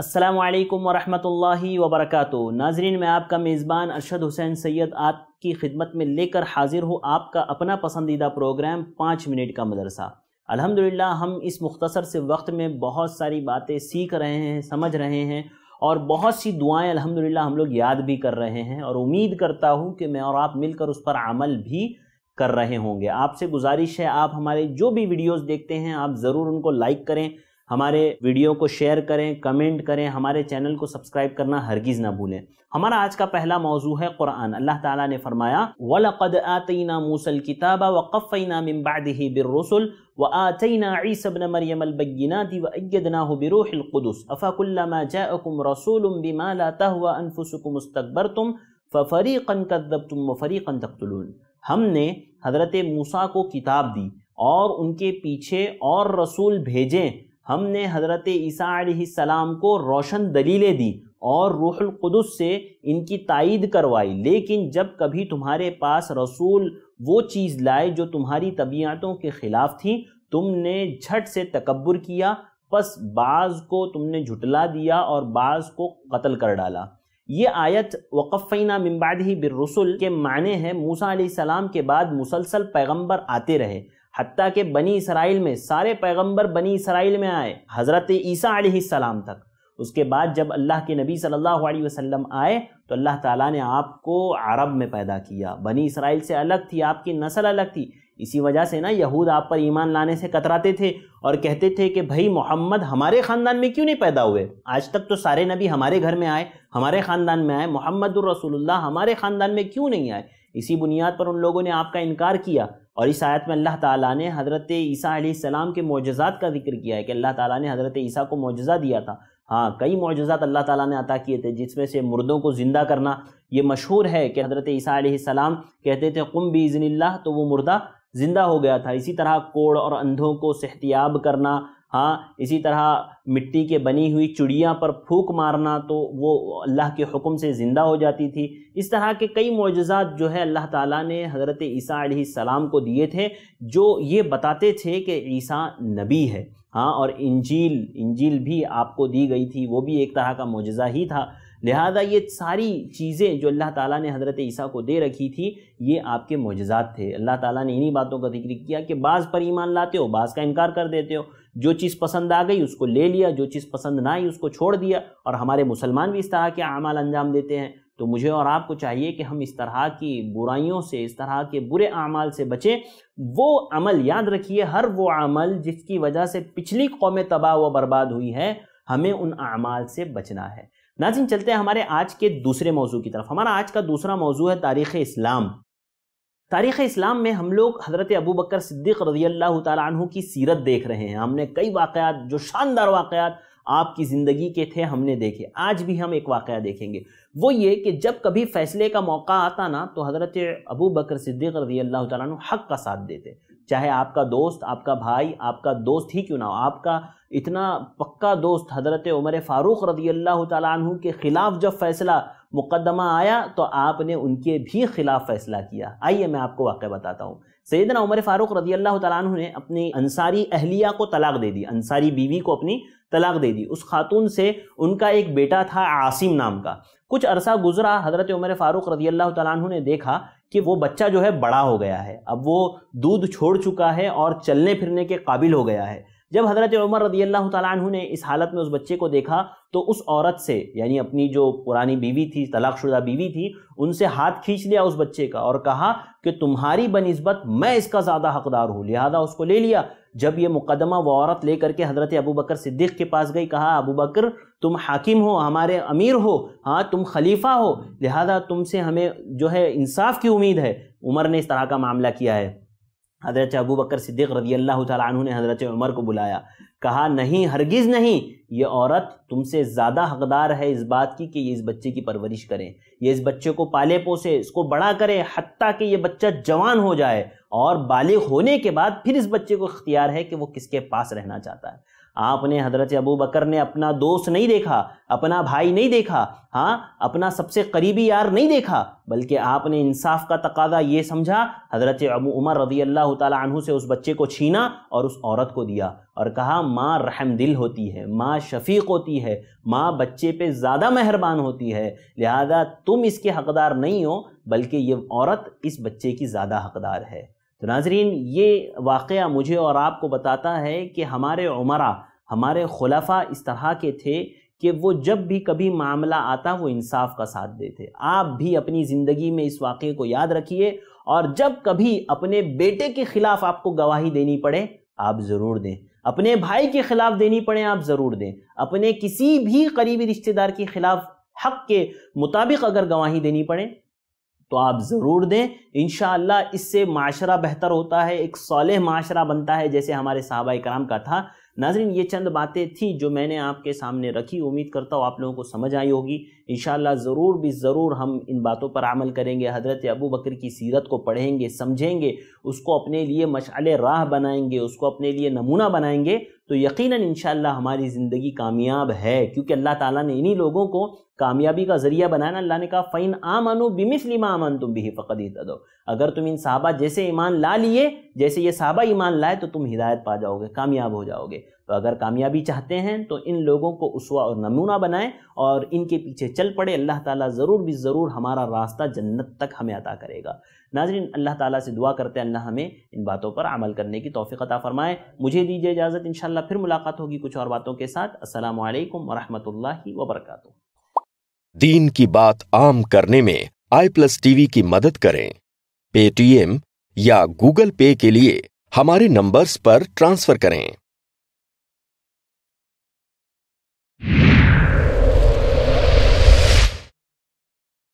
असलकम वरहि वबरक नाजरीन मैं आपका मेज़बान अरशद हुसैन सैयद आपकी खिदमत में लेकर हाजिर हूँ आपका अपना पसंदीदा प्रोग्राम पाँच मिनट का मदरसा अल्हम्दुलिल्लाह हम इस मुख्तसर से वक्त में बहुत सारी बातें सीख रहे हैं समझ रहे हैं और बहुत सी दुआएं अल्हम्दुलिल्लाह हम लोग याद भी कर रहे हैं और उम्मीद करता हूँ कि मैं और आप मिलकर उस पर अमल भी कर रहे होंगे आपसे गुजारिश है आप हमारे जो भी वीडियोज़ देखते हैं आप ज़रूर उनको लाइक करें हमारे वीडियो को शेयर करें कमेंट करें हमारे चैनल को सब्सक्राइब करना हरगिज़ ना भूलें हमारा आज का पहला मौजू है कुरान अल्लाह ताला ने फरमाया वलक़द आतना मूसल किताबा वक़फ़ना मिम्बादही बिररसुल व आतना ईसबन मरियम अलबीनाती वैदना बिरोहलक़ुदस अफ़ाकुल्लमा जाकुम रसूल बिमा लाता हुआ अनफुसकुम मुस्तकबर तुम फ़रीक़न कदब तुम फ़रीक़न तख्तलून हमने हज़रत मूसा को किताब दी और उनके पीछे और रसूल भेजें हमने हज़रत ईसा सलाम को रोशन दलीलें दी और रूहुल से इनकी तायद करवाई लेकिन जब कभी तुम्हारे पास रसूल वो चीज़ लाए जो तुम्हारी तबीयतों के ख़िलाफ़ थी तुमने झट से तकबर किया बस बाज़ को तुमने झुटला दिया और बाज़ को कत्ल कर डाला ये आयत वक़फ़ीना मिम्बाद ही बिररसुल के माने हैं मूसा सलाम के बाद मुसलसल पैगंबर आते रहे हती के बनी इसराइल में सारे पैगंबर बनी इसराइल में आए हज़रत ईसा सलाम तक उसके बाद जब अल्लाह के नबी सल्लल्लाहु अलैहि वसल्लम आए तो अल्लाह ताला ने आपको अरब में पैदा किया बनी इसराइल से अलग थी आपकी नस्ल अलग थी इसी वजह से ना यहूद आप पर ईमान लाने से कतराते थे और कहते थे कि भाई मोहम्मद हमारे ख़ानदान में क्यों नहीं पैदा हुए आज तक तो सारे नबी हमारे घर में आए हमारे ख़ानदान में आए मोहम्मद रसूलुल्लाह हमारे ख़ानदान में क्यों नहीं आए इसी बुनियाद पर उन लोगों ने आपका इनकार किया और इस आयत में अल्लाह ताला ने हज़रत ईसा सलाम के मोजात का जिक्र किया है कि अल्लाह ताला ने हज़रत ईसा को मोजा दिया था हाँ कई मोजात अल्लाह ताला ने अता किए थे जिसमें से मुर्दों को ज़िंदा करना ये मशहूर है कि हज़रत ईसा सलाम कहते थे कुम बीज़निल्ला तो वो मुर्दा ज़िंदा हो गया था इसी तरह कोड़ और अंधों को सेहतियाब करना हाँ इसी तरह मिट्टी के बनी हुई चुड़िया पर फूक मारना तो वो अल्लाह के हुक्म से ज़िंदा हो जाती थी इस तरह के कई मुजजात जो है अल्लाह ताला ने हज़रत ईसा सलाम को दिए थे जो ये बताते थे कि ईसा नबी है हाँ और इंजील इंजील भी आपको दी गई थी वो भी एक तरह का मुजज़ा ही था लिहाजा ये सारी चीज़ें जो अल्लाह ताला ने हज़रत ईसा को दे रखी थी ये आपके मोजात थे अल्लाह ताला ने इन्हीं बातों का जिक्र किया कि बाज़ पर ईमान लाते हो बाज़ का इनकार कर देते हो जो चीज़ पसंद आ गई उसको ले लिया जो चीज़ पसंद ना आई उसको छोड़ दिया और हमारे मुसलमान भी इस तरह के अमाल अंजाम देते हैं तो मुझे और आपको चाहिए कि हम इस तरह की बुराइयों से इस तरह के बुरे अमाल से बचें वो अमल याद रखिए हर वो अमल जिसकी वजह से पिछली कौमें तबाह व बर्बाद हुई है हमें उन अमाल से बचना है नाजिन चलते हैं हमारे आज के दूसरे मौजू की तरफ हमारा आज का दूसरा मौजू है तारीख़ इस्लाम तारीख़ इस्लाम में हम लोग हज़रत अबू बकर सिद्दीक़ रजी अल्लाह तु की सीरत देख रहे हैं हमने कई वाक़ात जो शानदार वाक़ात आपकी ज़िंदगी के थे हमने देखे आज भी हम एक वाक़ देखेंगे वो ये कि जब कभी फ़ैसले का मौका आता ना तो हज़रत अबू बकर सिद्दीक़ रजी अल्लाह तु हक़ का साथ देते चाहे आपका दोस्त आपका भाई आपका दोस्त ही क्यों ना हो आपका इतना पक्का दोस्त हज़रत उमर फ़ारूक़ रदी अल्लाह तु के ख़िलाफ़ जब फ़ैसला मुकदमा आया तो आपने उनके भी ख़िलाफ़ फ़ैसला किया आइए मैं आपको वाक़ बताता हूँ सैदना उमर फ़ारूक़ रदी अल्लाह तु ने अपनी अंसारी अहलिया को तलाक दे दी अंसारी बीवी को अपनी तलाक दे दी उस खातून से उनका एक बेटा था आसिम नाम का कुछ अरसा गुजरा हज़रत उमर फ़ारूक़ रदी अल्लाह तु ने देखा कि वो बच्चा जो है बड़ा हो गया है अब वो दूध छोड़ चुका है और चलने फिरने के काबिल हो गया है जब हज़रत उमर रदी अल्लाह तु ने इस हालत में उस बच्चे को देखा तो उस औरत से यानी अपनी जो पुरानी बीवी थी तलाकशुदा बीवी थी उनसे हाथ खींच लिया उस बच्चे का और कहा कि तुम्हारी बनस्बत मैं इसका ज़्यादा हकदार हूँ लिहाजा उसको ले लिया जब ये मुकदमा वो औरत ले करके हज़रत अबू बकर सिद्दीक़ के पास गई कहा अबू बकर तुम हाकिम हो हमारे अमीर हो हाँ तुम खलीफा हो लिहाजा तुमसे हमें जो है इंसाफ की उम्मीद है उमर ने इस तरह का मामला किया है हज़रत अबू बकर सिद्दीक़ रदी अल्लाह तु ने हज़रत उमर को बुलाया कहा नहीं हरगिज़ नहीं ये औरत तुमसे ज़्यादा हकदार है इस बात की कि ये इस बच्चे की परवरिश करें ये इस बच्चे को पाले पोसे इसको बड़ा करें हती कि ये बच्चा जवान हो जाए और बालिग होने के बाद फिर इस बच्चे को इख्तियार है कि वो किसके पास रहना चाहता है आपने हजरत अबू बकर ने अपना दोस्त नहीं देखा अपना भाई नहीं देखा हाँ अपना सबसे करीबी यार नहीं देखा बल्कि आपने इंसाफ का तकादा ये समझा हजरत अबू उमर रदी अल्लाह तु से उस बच्चे को छीना और उस औरत को दिया और कहा माँ रहम दिल होती है माँ शफीक होती है माँ बच्चे पे ज़्यादा मेहरबान होती है लिहाजा तुम इसके हकदार नहीं हो बल्कि ये औरत इस बच्चे की ज़्यादा हकदार है तो नाजरीन ये वाक़ मुझे और आपको बताता है कि हमारे उमरा हमारे खलफा इस तरह के थे कि वो जब भी कभी मामला आता वो इंसाफ का साथ देते आप भी अपनी ज़िंदगी में इस वाक़े को याद रखिए और जब कभी अपने बेटे के ख़िलाफ़ आपको गवाही देनी पड़े आप ज़रूर दें अपने भाई के ख़िलाफ़ देनी पड़े आप ज़रूर दें अपने किसी भी करीबी रिश्तेदार के ख़िलाफ़ हक के मुताबिक अगर गवाही देनी पड़े तो आप ज़रूर दें इन इससे माशरा बेहतर होता है एक साल माशरा बनता है जैसे हमारे साहबा कराम का था नाजरीन ये चंद बातें थी जो मैंने आपके सामने रखी उम्मीद करता हूँ आप लोगों को समझ आई होगी इन ज़रूर भी ज़रूर हम इन बातों पर अमल करेंगे हज़रत अबू बकर की सीरत को पढ़ेंगे समझेंगे उसको अपने लिए मशाल राह बनाएंगे उसको अपने लिए नमूना बनाएंगे तो यकीन इन हमारी ज़िंदगी कामयाब है क्योंकि अल्लाह ताला ने इन्हीं लोगों को कामयाबी का ज़रिया बनाया ना अल्लाह ने कहा फ़ैन आमनो बिमिसलिमा अमन तुम भी ही दो अगर तुम इन साहबा जैसे ईमान ला लिए जैसे ये साहबा ईमान लाए तो तुम हिदायत पा जाओगे कामयाब हो जाओगे तो अगर कामयाबी चाहते हैं तो इन लोगों को उसवा और नमूना बनाएं और इनके पीछे चल पड़े अल्लाह ताला ज़रूर भी ज़रूर हमारा रास्ता जन्नत तक हमें अता करेगा नाजरीन अल्लाह ताला से दुआ करते हैं अल्लाह हमें इन बातों पर अमल करने की तोफ़ी अता फ़रमाएं मुझे दीजिए इजाज़त इन फिर मुलाकात होगी कुछ और बातों के साथ असल वरहमल वबरक दीन की बात आम करने में आई प्लस टीवी की मदद करें पेटीएम या गूगल पे के लिए हमारे नंबर्स पर ट्रांसफ़र करें